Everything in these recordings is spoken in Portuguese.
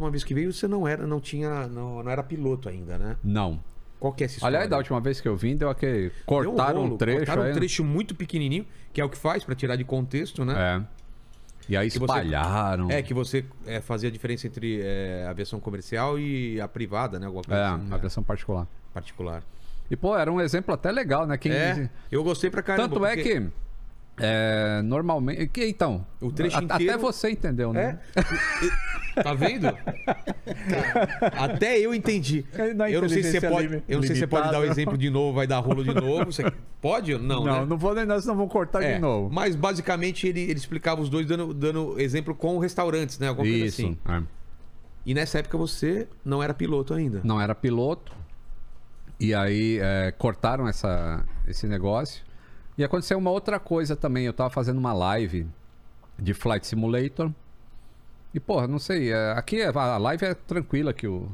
última vez que veio, você não era, não tinha, não, não era piloto ainda, né? Não. Qual que é essa Aliás, da última vez que eu vim, deu aquele. Cortaram deu um, rolo, um trecho. Cortaram aí... um né? trecho muito pequenininho, que é o que faz para tirar de contexto, né? É. E aí espalharam. Que você, é, que você é, fazia a diferença entre é, a versão comercial e a privada, né? Alguma coisa é, assim, a né? versão particular. Particular. E, pô, era um exemplo até legal, né? Quem... É, eu gostei pra caramba. Tanto é que é, normalmente. Então. O trecho a, inteiro... Até você entendeu, né? É. tá vendo? até eu entendi. eu não sei se você pode. Eu não sei se pode dar o exemplo de novo, vai dar rolo de novo. Você pode? Não. Não, né? não vou nós senão vão cortar é, de novo. Mas basicamente ele, ele explicava os dois dando, dando exemplo com restaurantes, né? Alguma coisa assim. É. E nessa época você não era piloto ainda. Não era piloto. E aí é, cortaram essa, esse negócio. E aconteceu uma outra coisa também. Eu tava fazendo uma live de Flight Simulator. E, porra, não sei. É, aqui é, a live é tranquila que o.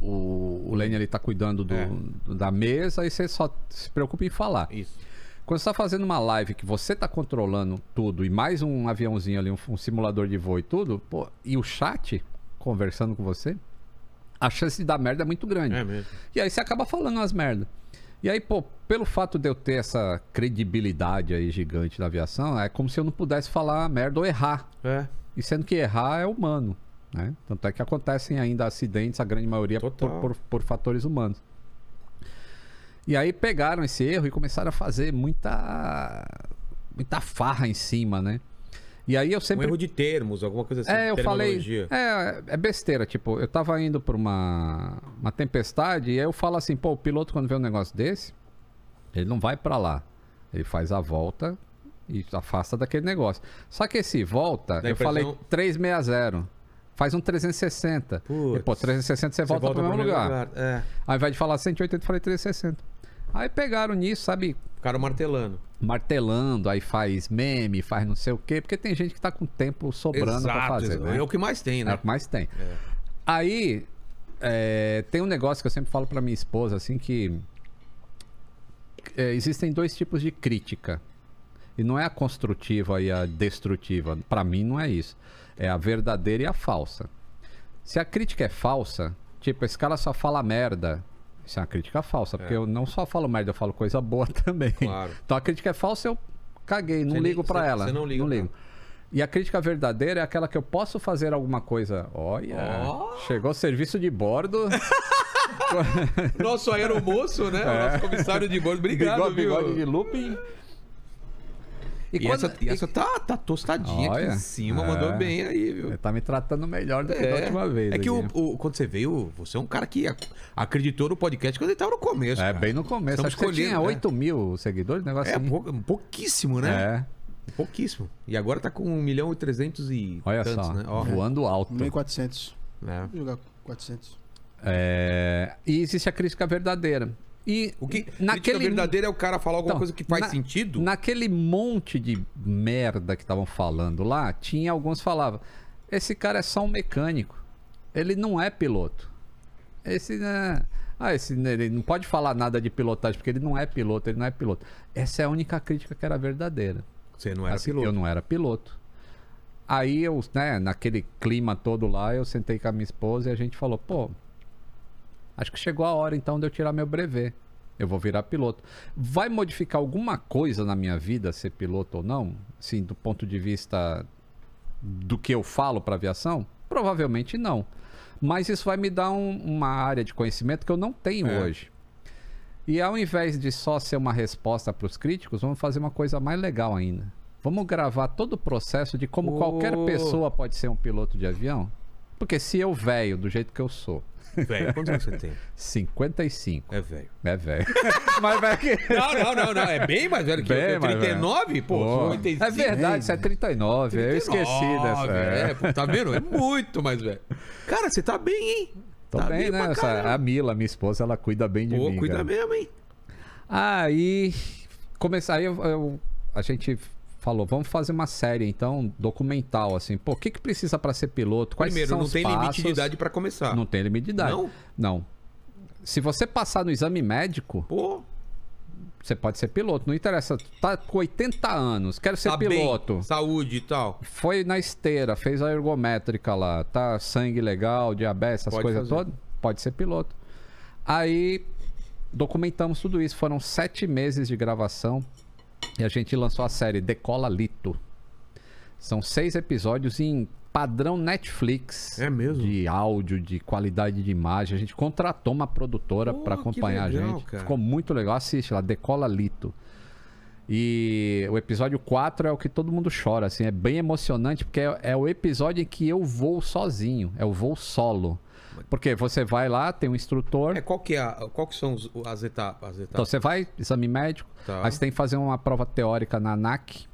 O, o Lenny ali tá cuidando do, é. da mesa e você só se preocupa em falar. Isso. Quando você tá fazendo uma live que você tá controlando tudo e mais um aviãozinho ali, um, um simulador de voo e tudo, pô, e o chat conversando com você, a chance de dar merda é muito grande. É mesmo. E aí você acaba falando as merdas. E aí, pô, pelo fato de eu ter essa credibilidade aí gigante da aviação, é como se eu não pudesse falar merda ou errar. É. E sendo que errar é humano, né? Tanto é que acontecem ainda acidentes, a grande maioria por, por, por, fatores humanos. E aí pegaram esse erro e começaram a fazer muita muita farra em cima, né? E aí eu sempre. Um erro de termos, alguma coisa assim. É, eu falei. É, é besteira. Tipo, eu tava indo pra uma, uma tempestade e aí eu falo assim, pô, o piloto quando vê um negócio desse, ele não vai para lá. Ele faz a volta e afasta daquele negócio. Só que esse volta, eu falei 360. Faz um 360. Putz, e, pô, 360 você volta, você volta pro mesmo lugar. lugar. É. Ao invés de falar 180, eu falei 360. Aí pegaram nisso, sabe? Ficaram martelando. Martelando, aí faz meme, faz não sei o quê, porque tem gente que tá com tempo sobrando para fazer. Né? É o que mais tem, né? É o que mais tem. É. Aí é, tem um negócio que eu sempre falo para minha esposa, assim, que é, existem dois tipos de crítica. E não é a construtiva e a destrutiva. Para mim, não é isso. É a verdadeira e a falsa. Se a crítica é falsa, tipo, esse cara só fala merda, isso é uma crítica falsa, é. porque eu não só falo merda, eu falo coisa boa também. Claro. Então a crítica é falsa, eu caguei, não você ligo para ela. Você não liga. Não ligo. E a crítica verdadeira é aquela que eu posso fazer alguma coisa. Olha, oh. chegou serviço de bordo. nosso aeromoço, né? É. O nosso comissário de bordo. Obrigado, bigode, viu? Bigode de looping. E, e quando... essa, e essa tá, tá tostadinha Olha, aqui em cima, é. mandou bem aí, viu? tá me tratando melhor do que é. da última vez. É que o, o, quando você veio, você é um cara que acreditou no podcast quando ele tava no começo. É, cara. bem no começo. Acho que você tinha né? 8 mil seguidores, negócio É, assim. pou, pouquíssimo, né? É. Pouquíssimo. E agora tá com 1 milhão e 300 e Olha tantos, só, né? Ó. Voando alto. 1.400. É. Vou jogar 400. É... E existe a crítica verdadeira. E o que naquele é verdadeiro é o cara falar alguma então, coisa que faz na, sentido? Naquele monte de merda que estavam falando lá, tinha alguns falavam: "Esse cara é só um mecânico. Ele não é piloto. Esse né, ah, esse né, ele não pode falar nada de pilotagem porque ele não é piloto, ele não é piloto". Essa é a única crítica que era verdadeira. Você não era assim, piloto. Eu não era piloto. Aí eu, né, naquele clima todo lá, eu sentei com a minha esposa e a gente falou: "Pô, Acho que chegou a hora então de eu tirar meu brevet. Eu vou virar piloto. Vai modificar alguma coisa na minha vida ser piloto ou não? Sim, do ponto de vista do que eu falo para aviação? Provavelmente não. Mas isso vai me dar um, uma área de conhecimento que eu não tenho é. hoje. E ao invés de só ser uma resposta para os críticos, vamos fazer uma coisa mais legal ainda. Vamos gravar todo o processo de como oh. qualquer pessoa pode ser um piloto de avião? Porque se eu velho do jeito que eu sou, Velho, quantos anos você tem? 55. É velho. É velho. Mas vai que. Não, não, não, não. É bem mais velho que bem é eu. 39? Pô, Pô. 95. É verdade, você é 39. 39 eu esqueci dessa. É, é, pô, tá vendo? É muito mais velho. Cara, você tá bem, hein? Tô tá bem, bem né? Essa, a Mila, minha esposa, ela cuida bem de Pô, mim. Pô, cuida cara. mesmo, hein? Aí. Começar, eu, eu, a gente falou, vamos fazer uma série então documental assim. Pô, o que que precisa para ser piloto? Quais Primeiro, são não os tem passos? limite de idade para começar. Não tem limite de idade. Não. Não. Se você passar no exame médico, Pô. você pode ser piloto. Não interessa. Tá com 80 anos, quero ser tá piloto. Bem, saúde e tal. Foi na esteira, fez a ergométrica lá, tá sangue legal, diabetes, essas coisas todas. Pode ser piloto. Aí documentamos tudo isso. Foram sete meses de gravação. E a gente lançou a série Decola Lito. São seis episódios em padrão Netflix. É mesmo? De áudio, de qualidade de imagem. A gente contratou uma produtora para acompanhar legal, a gente. Cara. Ficou muito legal. Assiste lá, Decola Lito. E o episódio 4 é o que todo mundo chora, assim. É bem emocionante porque é, é o episódio em que eu vou sozinho. É o voo solo. Porque você vai lá, tem um instrutor. É, qual que, é a, qual que são os, as, etapas, as etapas? Então você vai, exame médico, tá. aí você tem que fazer uma prova teórica na ANAC.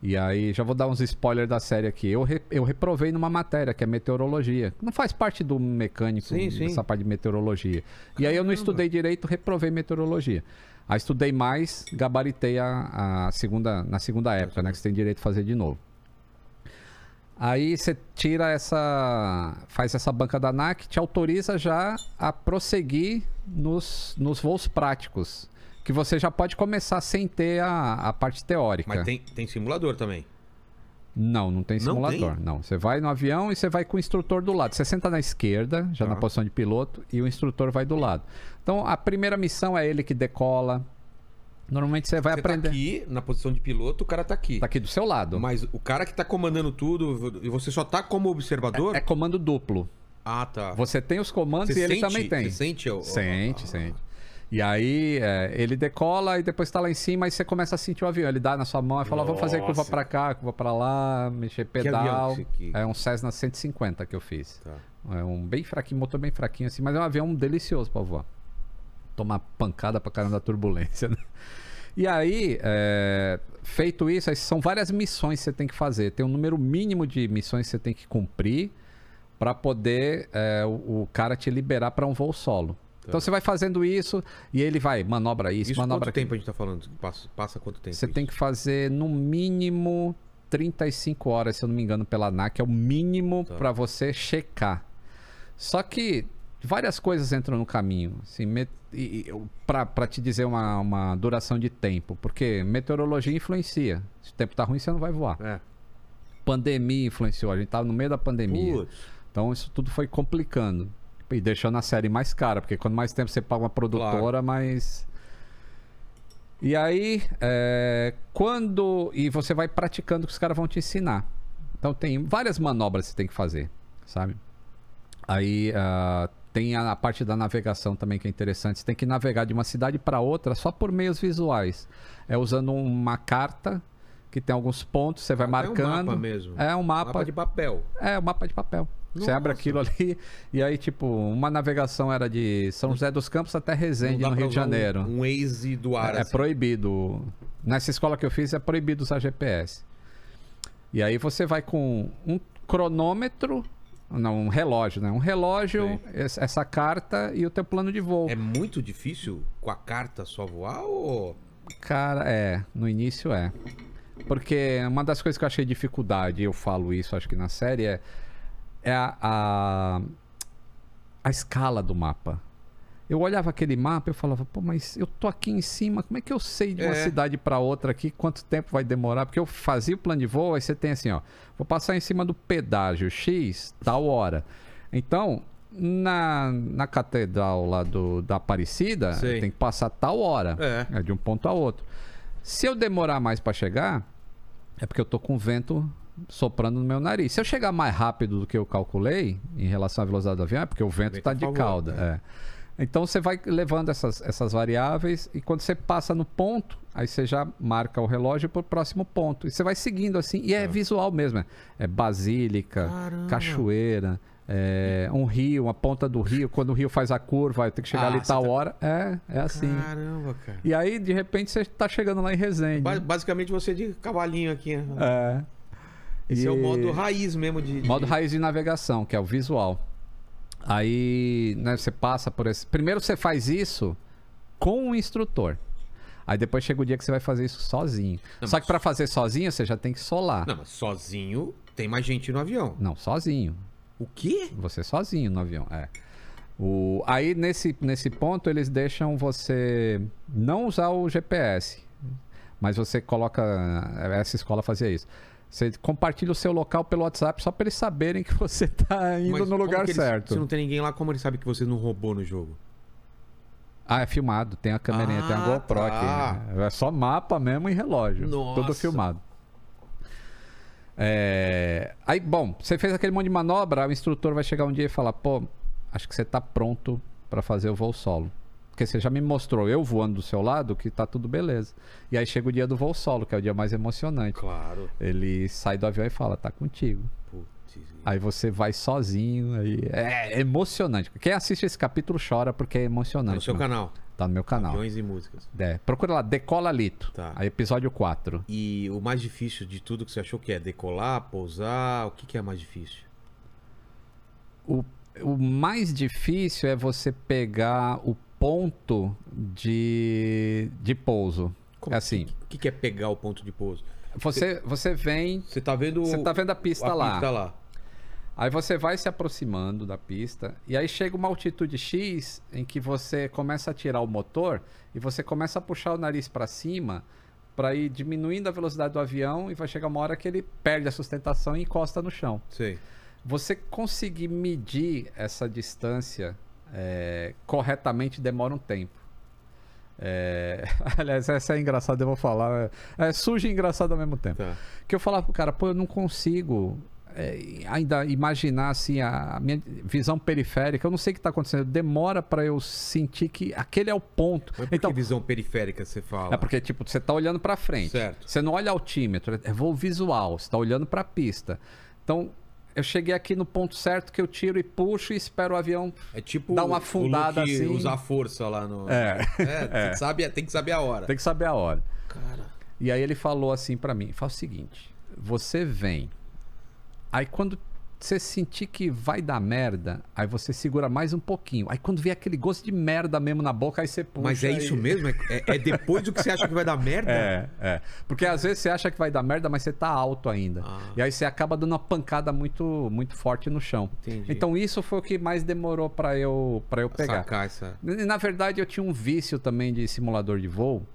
E aí, já vou dar uns spoilers da série aqui. Eu, re, eu reprovei numa matéria, que é meteorologia. Não faz parte do mecânico, sim, sim. essa parte de meteorologia. Caramba. E aí eu não estudei direito, reprovei meteorologia. Aí estudei mais, gabaritei a, a segunda, na segunda é, época, né? Que você tem direito de fazer de novo. Aí você tira essa. faz essa banca da NAC, te autoriza já a prosseguir nos, nos voos práticos. Que você já pode começar sem ter a, a parte teórica. Mas tem, tem simulador também. Não, não tem simulador. Não, tem? não, Você vai no avião e você vai com o instrutor do lado. Você senta na esquerda, já ah. na tá. posição de piloto, e o instrutor vai do lado. Então a primeira missão é ele que decola, Normalmente você vai você tá aprender. Tá aqui, na posição de piloto, o cara tá aqui. Tá aqui do seu lado. Mas o cara que tá comandando tudo, e você só tá como observador? É, é, comando duplo. Ah, tá. Você tem os comandos você e sente, ele também tem. Você sente? O... Sente, ah. sente. E aí é, ele decola e depois tá lá em cima e você começa a sentir o avião. Ele dá na sua mão e fala, vamos fazer curva para cá, curva para lá, mexer pedal. é um Cessna 150 que eu fiz. Tá. É um bem fraquinho, motor bem fraquinho assim, mas é um avião delicioso para voar tomar pancada pra caramba da turbulência, né? E aí, é, feito isso, são várias missões que você tem que fazer. Tem um número mínimo de missões que você tem que cumprir para poder é, o, o, cara te liberar para um voo solo. Tá. Então você vai fazendo isso e ele vai, manobra isso, isso manobra. Quanto tempo aqui. a gente tá falando? Passa, passa quanto tempo? Você isso? tem que fazer no mínimo 35 horas, se eu não me engano, pela ANAC, é o mínimo tá. para você checar. Só que várias coisas entram no caminho. Assim, para te dizer uma, uma duração de tempo, porque meteorologia influencia. Se o tempo tá ruim, você não vai voar. É. Pandemia influenciou, a gente tava no meio da pandemia. Putz. Então isso tudo foi complicando. E deixando a série mais cara, porque quanto mais tempo você paga uma produtora, claro. mais. E aí, é... quando. E você vai praticando o que os caras vão te ensinar. Então tem várias manobras que você tem que fazer, sabe? Aí uh, tem a, a, parte da navegação também que é interessante. Você tem que navegar de uma cidade para outra só por meios visuais. É usando uma carta que tem alguns pontos, você vai marcando. É um mapa mesmo. É um mapa, mapa de papel. É, um mapa de papel. Você abre aquilo ali e aí, tipo, uma navegação era de São José dos Campos até Resende, no Rio de Janeiro. Um, um Waze do ar. É, assim. é proibido. Nessa escola que eu fiz é proibido usar GPS. E aí você vai com um cronômetro não, um relógio, né? Um relógio, Sim. essa carta e o teu plano de voo. É muito difícil com a carta só voar ou. Cara, é. No início é. Porque uma das coisas que eu achei dificuldade, eu falo isso acho que na série, é, é a, a, a escala do mapa. Eu olhava aquele mapa e falava, pô, mas eu tô aqui em cima, como é que eu sei de uma é. cidade para outra aqui? Quanto tempo vai demorar? Porque eu fazia o plano de voo, aí você tem assim, ó, vou passar em cima do pedágio X, tal hora. Então, na, na catedral lá do, da Aparecida, tem que passar tal hora, é. É de um ponto a outro. Se eu demorar mais para chegar, é porque eu tô com vento soprando no meu nariz. Se eu chegar mais rápido do que eu calculei em relação à velocidade do avião, é porque o vento está tá de cauda. Né? É. Então você vai levando essas, essas variáveis e quando você passa no ponto, aí você já marca o relógio para o próximo ponto. E você vai seguindo assim, e é, é. visual mesmo. É. é basílica, Caramba. cachoeira, é, um rio, uma ponta do rio, quando o rio faz a curva, tem que chegar ah, ali tal tá... hora. É, é assim. Caramba, cara. E aí, de repente, você está chegando lá em Resende. Ba basicamente você é de cavalinho aqui, né? É. Esse e... é o modo raiz mesmo de, de. Modo raiz de navegação, que é o visual. Aí né, você passa por esse. Primeiro você faz isso com o instrutor. Aí depois chega o dia que você vai fazer isso sozinho. Não, Só que para fazer sozinho, você já tem que solar. Não, mas sozinho tem mais gente no avião. Não, sozinho. O quê? Você sozinho no avião, é. O... Aí nesse, nesse ponto eles deixam você não usar o GPS. Mas você coloca. Essa escola fazia isso. Você compartilha o seu local pelo WhatsApp só para eles saberem que você está indo Mas no lugar eles, certo. Se não tem ninguém lá, como eles sabem que você não roubou no jogo? Ah, é filmado. Tem a câmerinha, ah, tem a ah, GoPro tá. aqui. Né? É só mapa mesmo e relógio. Nossa. Tudo filmado. É... Aí, bom, você fez aquele monte de manobra, o instrutor vai chegar um dia e falar, pô, acho que você está pronto para fazer o voo solo. Porque você já me mostrou eu voando do seu lado que tá tudo beleza. E aí chega o dia do voo solo, que é o dia mais emocionante. Claro. Ele sai do avião e fala: tá contigo. Aí você vai sozinho. Aí... É, é emocionante. Quem assiste esse capítulo chora porque é tá emocionante. no seu canal. Tá no meu canal. Aviões e músicas. É, procura lá, Decola Lito. Tá. Aí, episódio 4. E o mais difícil de tudo que você achou que é? Decolar, pousar? O que, que é mais difícil? O, o mais difícil é você pegar o ponto de, de pouso. Como, é assim. O que, que, é pegar o ponto de pouso? Você, você vem. Você tá vendo. Você tá vendo a pista, a lá. pista lá. Aí você vai se aproximando da pista e aí chega uma altitude X em que você começa a tirar o motor e você começa a puxar o nariz para cima para ir diminuindo a velocidade do avião e vai chegar uma hora que ele perde a sustentação e encosta no chão. Sim. Você conseguir medir essa distância é, corretamente demora um tempo. É... Aliás, é, essa é engraçada, eu vou falar. É, é suja e engraçada ao mesmo tempo. Tá. Que eu falava pro cara, pô, eu não consigo é, ainda imaginar assim a minha visão periférica. Eu não sei o que está acontecendo. Demora para eu sentir que aquele é o ponto. Mas então, que visão periférica você fala? É porque tipo você está olhando para frente. Certo. Você não olha altímetro. é vou visual. Você está olhando para a pista. Então eu cheguei aqui no ponto certo que eu tiro e puxo e espero o avião é tipo dar uma afundada o assim. usar força lá no. É. é, é. Sabe, tem que saber a hora. Tem que saber a hora. Cara. E aí ele falou assim para mim: faz o seguinte, você vem. Aí quando você sentir que vai dar merda, aí você segura mais um pouquinho. Aí quando vê aquele gosto de merda mesmo na boca, aí você puxa. Mas é isso mesmo? É, é, é, depois do que você acha que vai dar merda? É, é. Porque às vezes você acha que vai dar merda, mas você tá alto ainda. Ah. E aí você acaba dando uma pancada muito muito forte no chão. Entendi. Então isso foi o que mais demorou para eu para eu pegar. Sacar essa... Na verdade, eu tinha um vício também de simulador de voo,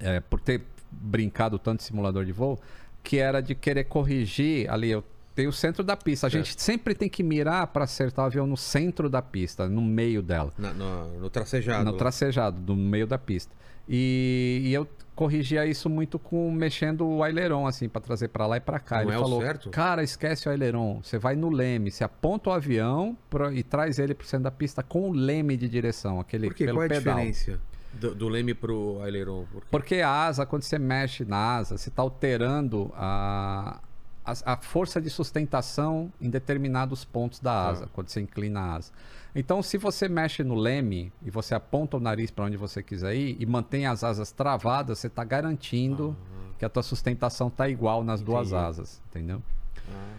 é, por ter brincado tanto de simulador de voo, que era de querer corrigir ali eu tem o centro da pista. A é. gente sempre tem que mirar para acertar o avião no centro da pista, no meio dela. Na, no, no tracejado. No tracejado, no meio da pista. E, e, eu corrigia isso muito com mexendo o aileron, assim, para trazer para lá e para cá. Não ele é falou, certo? cara, esquece o aileron. Você vai no leme, você aponta o avião pra, e traz ele para o centro da pista com o leme de direção, aquele Por quê? pelo Qual é a pedal. diferença? Do, do leme pro aileron. Por Porque a asa, quando você mexe na asa, você está alterando a, a, a, força de sustentação em determinados pontos da tá. asa, é. quando você inclina a asa. Então, se você mexe no leme e você aponta o nariz para onde você quiser ir e mantém as asas travadas, você está garantindo ah. que a tua sustentação está igual nas Entendi. duas asas, entendeu? Ah.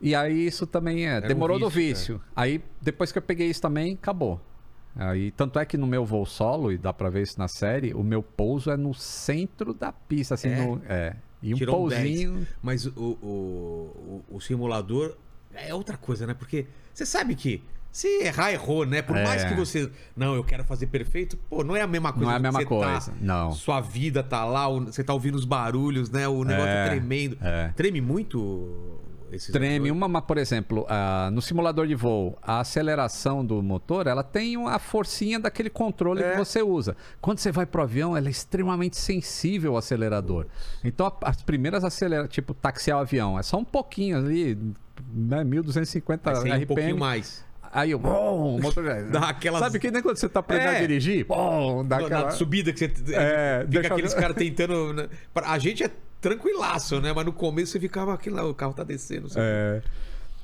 E aí isso também é. Era demorou um vício, do é. vício. Aí depois que eu peguei isso também, acabou. Aí, tanto é que no meu voo solo, e dá pra ver isso na série, o meu pouso é no centro da pista, assim, é? no. É. E um tirou pauzinho. Um 10, mas o, o, o, o, simulador é outra coisa, né? Porque você sabe que se errar, errou, né? Por é. mais que você. Não, eu quero fazer perfeito, pô, não é a mesma coisa. Não é a mesma tá coisa. Tá, não. Sua vida tá lá, você tá ouvindo os barulhos, né? O negócio é. tremendo. É. Treme muito esses treme motores. uma, mas por exemplo, no simulador de voo, a aceleração do motor, ela tem a forcinha daquele controle é. que você usa. Quando você vai pro avião, ela é extremamente sensível ao acelerador. Então a, as primeiras acelera, tipo taxiar o avião, é só um pouquinho ali, né, 1250 RPM. Um pouquinho mais. Aí o Oh, motor... dá aquelas... Sabe que nem quando você tá aprendendo é. a dirigir? Oh, dá aquela... subida que você. É, fica deixa... aqueles caras tentando. Né, a gente é tranquilaço, né? Mas no começo você ficava aqui lá, o carro tá descendo. Sabe? É.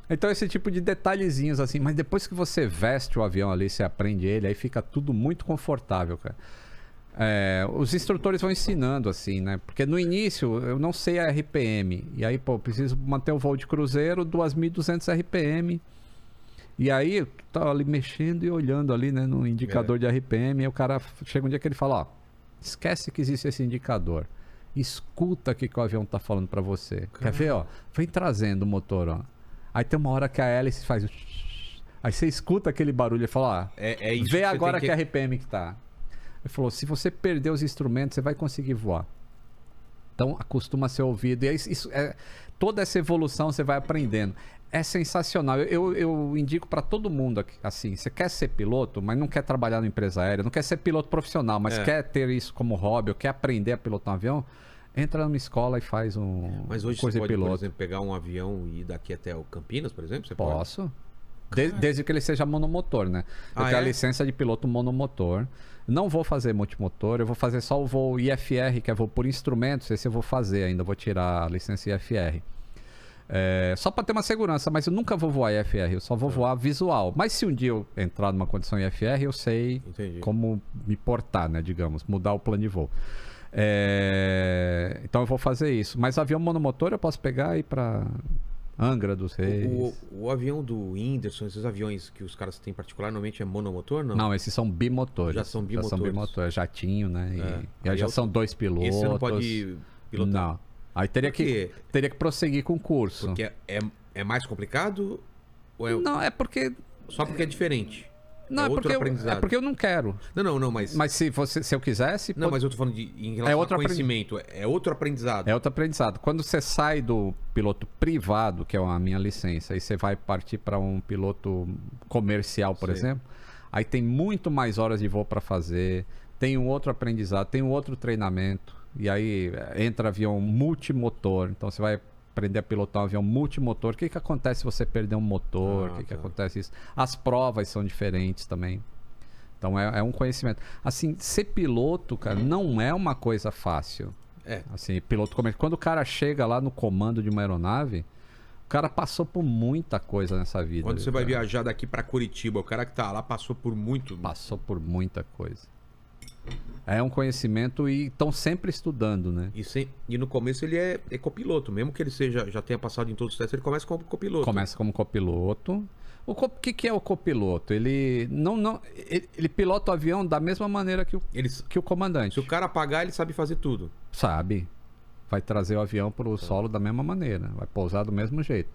Então, esse tipo de detalhezinhos assim, mas depois que você veste o avião ali, você aprende ele, aí fica tudo muito confortável, cara. É, os instrutores vão ensinando assim, né? Porque no início eu não sei a RPM. E aí, pô, preciso manter o voo de cruzeiro 2.200 RPM. E aí eu tava ali mexendo e olhando ali, né, no indicador é. de RPM. E o cara chega um dia que ele fala: Ó, esquece que existe esse indicador. Escuta o que, que o avião tá falando para você. Caramba. Quer ver, ó? Vem trazendo o motor, ó. Aí tem uma hora que a hélice faz. Aí você escuta aquele barulho e fala: ah, é, é isso vê que agora que... que é RPM que tá. Ele falou: se você perder os instrumentos, você vai conseguir voar. Então acostuma a ser ouvido. E é isso, é, toda essa evolução você vai aprendendo. É sensacional. Eu, eu indico para todo mundo aqui, assim, você quer ser piloto, mas não quer trabalhar na empresa aérea, não quer ser piloto profissional, mas é. quer ter isso como hobby, ou quer aprender a pilotar um avião, entra numa escola e faz um Mas hoje você pode, piloto. por exemplo, pegar um avião e ir daqui até o Campinas, por exemplo? Você Posso. Pode? Desde, desde que ele seja monomotor, né? Eu ah, tenho é? a licença de piloto monomotor. Não vou fazer multimotor, eu vou fazer só o voo IFR, que é voo por instrumentos. Esse eu vou fazer ainda, vou tirar a licença IFR. É, só para ter uma segurança, mas eu nunca vou voar IFR, eu só vou é. voar visual. Mas se um dia eu entrar numa condição IFR, eu sei Entendi. como me portar, né? Digamos, mudar o plano de voo. É, então eu vou fazer isso. Mas avião monomotor eu posso pegar e para Angra dos Reis. O, o, o, avião do Whindersson, esses aviões que os caras têm particular, normalmente é monomotor, não? Não, esses são bimotores. Já são bimotores. Já são bimotores, jatinho, né? É. E, aí já são dois pilotos. Esse não pode pilotar? Não. Aí teria que, teria que prosseguir com o curso. Porque é, é mais complicado? É... Não, é porque... Só porque é diferente. Não, é, é outro Eu, é porque eu não quero. Não, não, não, mas. Mas se, você, se eu quisesse. Não, mas eu tô falando de em relação é outro conhecimento. Aprendi... É outro aprendizado. É outro aprendizado. Quando você sai do piloto privado, que é a minha licença, e você vai partir para um piloto comercial, por Sim. exemplo, aí tem muito mais horas de voo para fazer, tem um outro aprendizado, tem um outro treinamento. E aí eh, entra avião multimotor, então você vai aprender a pilotar um avião multimotor. O que, que acontece se você perder um motor? Ah, o que, ah, tá. que acontece isso? As provas são diferentes também. Então é, é um conhecimento. Assim, ser piloto, cara, não é uma coisa fácil. É. Assim, piloto comercial. Quando o cara chega lá no comando de uma aeronave, o cara passou por muita coisa nessa vida. Quando você vai viajar daqui para Curitiba, o cara que tá lá passou por muito. Né? Passou por muita coisa. É um conhecimento e estão sempre estudando, né? E, e no começo ele é, é, copiloto, mesmo que ele seja já tenha passado em todos os testes, ele começa como copiloto. Começa como copiloto. O co que, que é o copiloto? Ele não, não ele, ele, pilota o avião da mesma maneira que o, ele, que o comandante. Se o cara apagar, ele sabe fazer tudo. Sabe. Vai trazer o avião para o tá. solo da mesma maneira, vai pousar do mesmo jeito.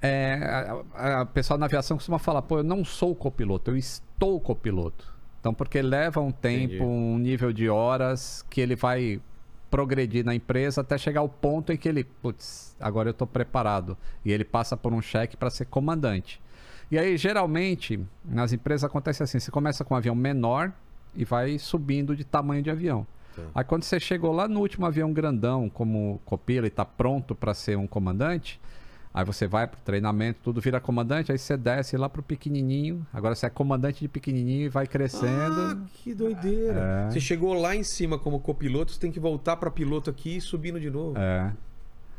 É, a, a, a pessoa na aviação costuma falar, pô, eu não sou copiloto, eu estou copiloto. Então, porque leva um tempo, Entendi. um nível de horas que ele vai progredir na empresa até chegar ao ponto em que ele, putz, agora eu estou preparado. E ele passa por um cheque para ser comandante. E aí, geralmente, nas empresas acontece assim: você começa com um avião menor e vai subindo de tamanho de avião. Tá. Aí, quando você chegou lá no último avião grandão, como copila e está pronto para ser um comandante, Aí você vai pro treinamento, tudo vira comandante, aí você desce lá pro pequenininho. Agora você é comandante de pequenininho e vai crescendo. Ah, que doideira. É. Você chegou lá em cima como copiloto, você tem que voltar para piloto aqui e subindo de novo. É.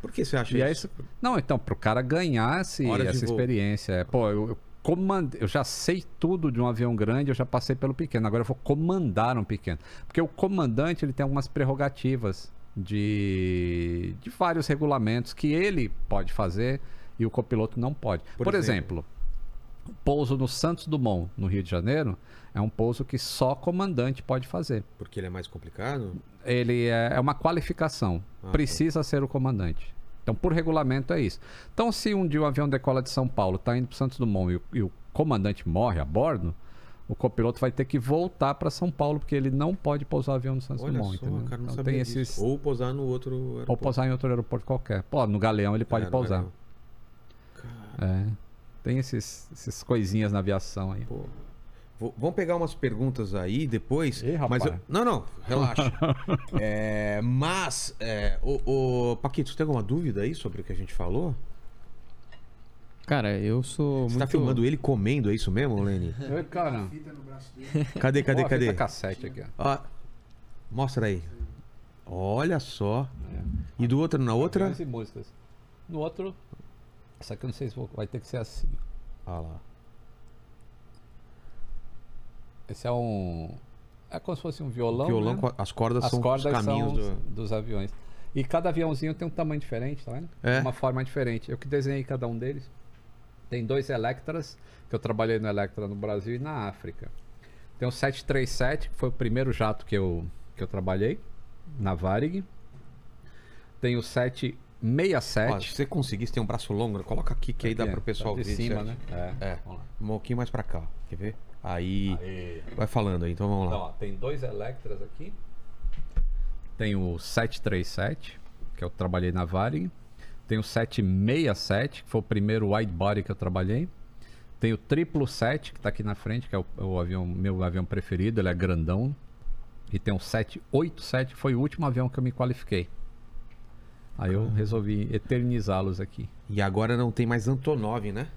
Por que você acha e isso? não, então, pro cara ganhar esse, essa experiência. É, pô, eu, eu eu já sei tudo de um avião grande, eu já passei pelo pequeno. Agora eu vou comandar um pequeno. Porque o comandante, ele tem algumas prerrogativas de, de vários regulamentos que ele pode fazer e o copiloto não pode. Por, Por exemplo, exemplo o pouso no Santos Dumont, no Rio de Janeiro, é um pouso que só comandante pode fazer. Porque ele é mais complicado? Ele é, é uma qualificação. Ah, tá. Precisa tá. ser o comandante. Então, por regulamento, é isso. Então, se um dia um avião decola de São Paulo, está indo para Santos Dumont e o, e o comandante morre a bordo, o copiloto vai ter que voltar para São Paulo, porque ele não pode pousar o avião no Santos Dumont. então, tem esses... Ou pousar no outro aeroporto. Ou pousar em outro aeroporto qualquer. Pô, no Galeão ele é, pode é, pousar. É. Tem esses, essas coisinhas na aviação aí. Pô. Vou, vamos pegar umas perguntas aí depois. Ei, rapaz. Eu, não, não, relaxa. é, mas, é, o, o, Paquito, você tem alguma dúvida aí sobre o que a gente falou? Cara, eu sou. Você tá muito... tá filmando ele comendo, é isso mesmo, Lenny? É, cara. Cadê, cadê, cadê? cadê? Fita cassete aqui, ó. Ah, mostra aí. Olha só. É. E do outro na outra? músicas. No outro. Essa aqui eu não sei se vou... vai ter que ser assim. Olha lá. Esse é um. É como se fosse um violão. violão, né? as cordas as são cordas os caminhos são do... dos aviões. E cada aviãozinho tem um tamanho diferente, tá vendo? É. Uma forma diferente. Eu que desenhei cada um deles. Tem dois Electras, que eu trabalhei no Electra no Brasil e na África. Tem o 737, que foi o primeiro jato que eu, que eu trabalhei na Varig. Tem o 767. se você conseguisse ter um braço longo, coloca aqui que aí aqui, dá para o pessoal tá de ver. cima, certo? né? É. é. Um pouquinho mais para cá. Quer ver? Aí, Aê. vai falando aí, então vamos então, lá. Ó, tem dois Electras aqui. Tem o 737, que eu trabalhei na Varig. Tem o 767, que foi o primeiro widebody que eu trabalhei. Tem o 777, que está aqui na frente, que é o, é o, avião, meu avião preferido, ele é grandão. E tem o 787, que foi o último avião que eu me qualifiquei. Aí eu ah. resolvi eternizá-los aqui. E agora não tem mais Antonov, né?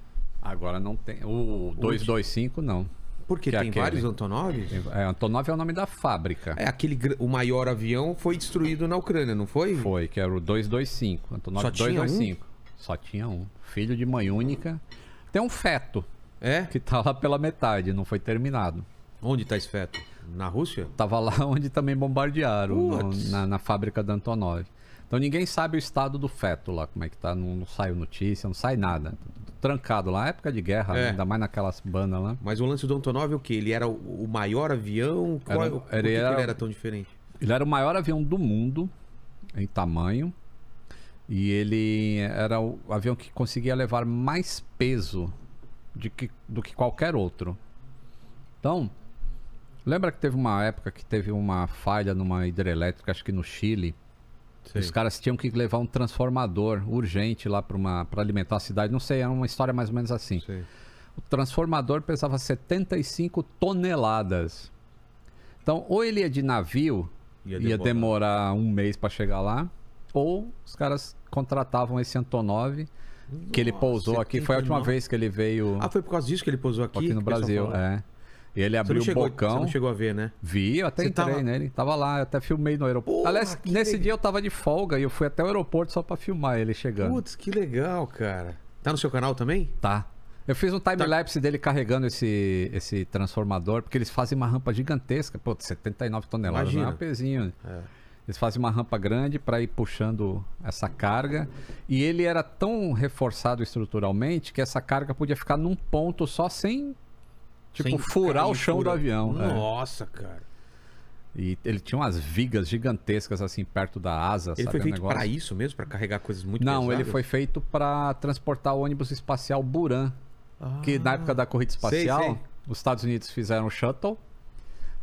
Agora não tem. O 225 não. Porque que é tem aquele... vários Antonovs? É, é, Antonov é o nome da fábrica. É aquele o maior avião foi destruído na Ucrânia, não foi? Foi, que era o 225, Antonov Só 225. É tinha um? Só tinha um, filho de mãe única. Tem um feto. É? Que tá lá pela metade, não foi terminado. Onde tá esse feto? Na Rússia? Tava lá onde também bombardearam, no, na, na, fábrica da Antonov. Então ninguém sabe o estado do feto lá, como é que tá, não, não saiu notícia, não sai nada trancado lá, época de guerra, né? é. ainda mais naquelas bandas lá. Mas o lance do Antonov é o quê? Ele era o, maior avião? Qual, era, que, era, que ele era tão diferente? Ele era o maior avião do mundo em tamanho. E ele era o avião que conseguia levar mais peso de que, do que qualquer outro. Então, lembra que teve uma época que teve uma falha numa hidrelétrica, acho que no Chile, Sim. Os caras tinham que levar um transformador urgente lá para alimentar a cidade. Não sei, era é uma história mais ou menos assim. Sim. O transformador pesava 75 toneladas. Então, ou ele ia de navio, ia, ia demorar um mês para chegar lá, ou os caras contratavam esse Antonov que ele pousou aqui. Foi a última vez que ele veio. Ah, foi por causa disso que ele pousou aqui? Aqui no Brasil, é. Ele abriu o chegou, bocão. Você não chegou a ver, né? Vi, eu até você entrei tava... nele. Tava lá, eu até filmei no aeroporto. Aliás, nesse legal. dia eu tava de folga e eu fui até o aeroporto só pra filmar ele chegando. Putz, que legal, cara. Tá no seu canal também? Tá. Eu fiz um time-lapse tá. dele carregando esse, esse transformador, porque eles fazem uma rampa gigantesca. Pô, 79 toneladas, Imagina. não é um pezinho. É. Eles fazem uma rampa grande para ir puxando essa carga. E ele era tão reforçado estruturalmente que essa carga podia ficar num ponto só sem Tipo, furar o chão fura. do avião. Né? Nossa, é. cara. E ele tinha umas vigas gigantescas assim perto da asa. Ele sabe, foi feito um para isso mesmo, para carregar coisas muito. Não, pesadas? ele foi feito para transportar o ônibus espacial Buran, ah, que na ah. época da corrida espacial, sei, sei. os Estados Unidos fizeram o shuttle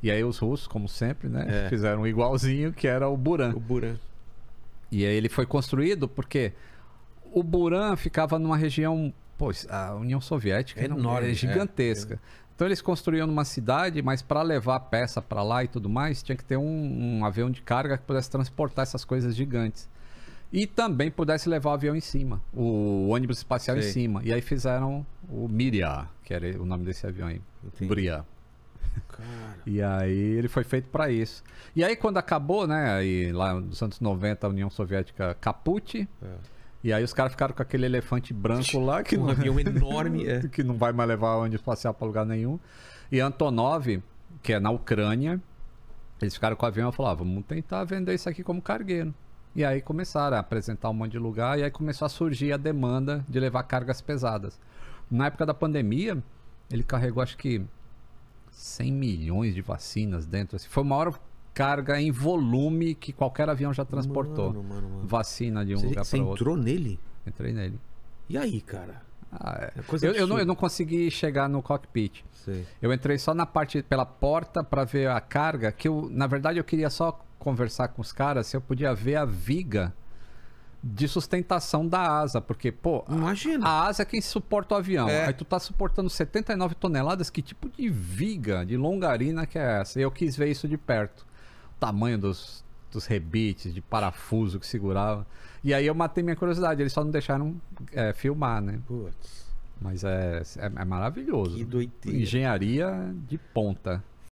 e aí os russos, como sempre, né, é. fizeram igualzinho que era o Buran. O Buran. E aí ele foi construído porque o Buran ficava numa região, pois a União Soviética é enorme, é gigantesca. É. Então eles construíam numa cidade, mas para levar a peça para lá e tudo mais, tinha que ter um, um, avião de carga que pudesse transportar essas coisas gigantes. E também pudesse levar o avião em cima, o ônibus espacial Sim. em cima. E aí fizeram o Miria, que era o nome desse avião aí. Bria. E aí ele foi feito para isso. E aí quando acabou, né, aí lá nos anos 90 a União Soviética caput. É e aí os caras ficaram com aquele elefante branco lá. Que um não... avião enorme. É. Que não vai mais levar onde espacial para lugar nenhum. E Antonov, que é na Ucrânia, eles ficaram com o avião e falavam ah, vamos tentar vender isso aqui como cargueiro. E aí começaram a apresentar um monte de lugar e aí começou a surgir a demanda de levar cargas pesadas. Na época da pandemia, ele carregou acho que 100 milhões de vacinas dentro. Assim. Foi uma hora carga em volume que qualquer avião já transportou. Mano, mano, mano. Vacina de um você, lugar para outro. Você entrou nele? Entrei nele. E aí, cara? Ah, é. é eu, eu, não, eu, não, consegui chegar no cockpit. Sei. Eu entrei só na parte pela porta para ver a carga, que eu, na verdade, eu queria só conversar com os caras se eu podia ver a viga de sustentação da asa, porque, pô, Imagina. A, a asa é quem suporta o avião. É. Aí tu tá suportando 79 toneladas, que tipo de viga, de longarina que é essa? E eu quis ver isso de perto tamanho dos, dos rebites, de parafuso que segurava. E aí eu matei minha curiosidade, eles só não deixaram é, filmar, né? Putz. Mas é, é, é maravilhoso. Que doideira. Engenharia de ponta.